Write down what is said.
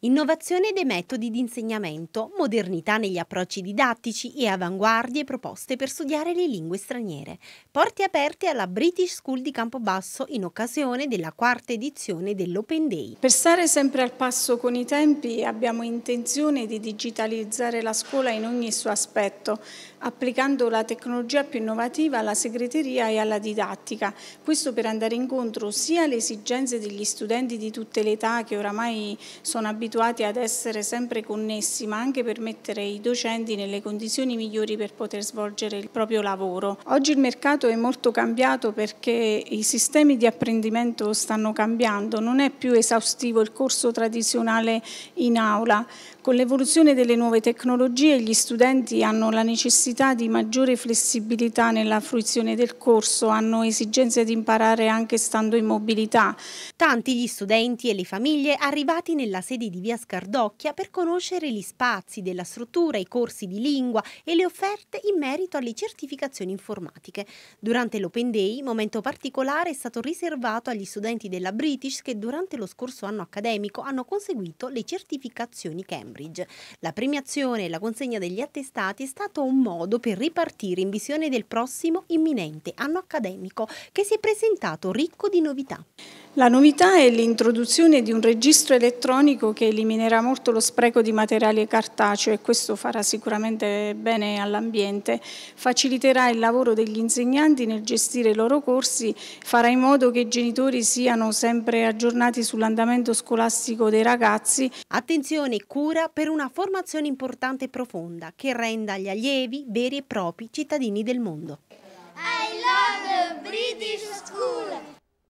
Innovazione dei metodi di insegnamento, modernità negli approcci didattici e avanguardie proposte per studiare le lingue straniere. Porte aperte alla British School di Campobasso in occasione della quarta edizione dell'Open Day. Per stare sempre al passo con i tempi abbiamo intenzione di digitalizzare la scuola in ogni suo aspetto, applicando la tecnologia più innovativa alla segreteria e alla didattica. Questo per andare incontro sia alle esigenze degli studenti di tutte le età che oramai sono abituati abituati ad essere sempre connessi, ma anche per mettere i docenti nelle condizioni migliori per poter svolgere il proprio lavoro. Oggi il mercato è molto cambiato perché i sistemi di apprendimento stanno cambiando, non è più esaustivo il corso tradizionale in aula. Con l'evoluzione delle nuove tecnologie gli studenti hanno la necessità di maggiore flessibilità nella fruizione del corso, hanno esigenze di imparare anche stando in mobilità. Tanti gli studenti e le famiglie arrivati nella sede di di via Scardocchia per conoscere gli spazi della struttura, i corsi di lingua e le offerte in merito alle certificazioni informatiche. Durante l'Open Day, momento particolare è stato riservato agli studenti della British che durante lo scorso anno accademico hanno conseguito le certificazioni Cambridge. La premiazione e la consegna degli attestati è stato un modo per ripartire in visione del prossimo imminente anno accademico che si è presentato ricco di novità. La novità è l'introduzione di un registro elettronico che eliminerà molto lo spreco di materiale cartaceo e questo farà sicuramente bene all'ambiente, faciliterà il lavoro degli insegnanti nel gestire i loro corsi, farà in modo che i genitori siano sempre aggiornati sull'andamento scolastico dei ragazzi. Attenzione, e cura per una formazione importante e profonda che renda gli allievi veri e propri cittadini del mondo. I love British School!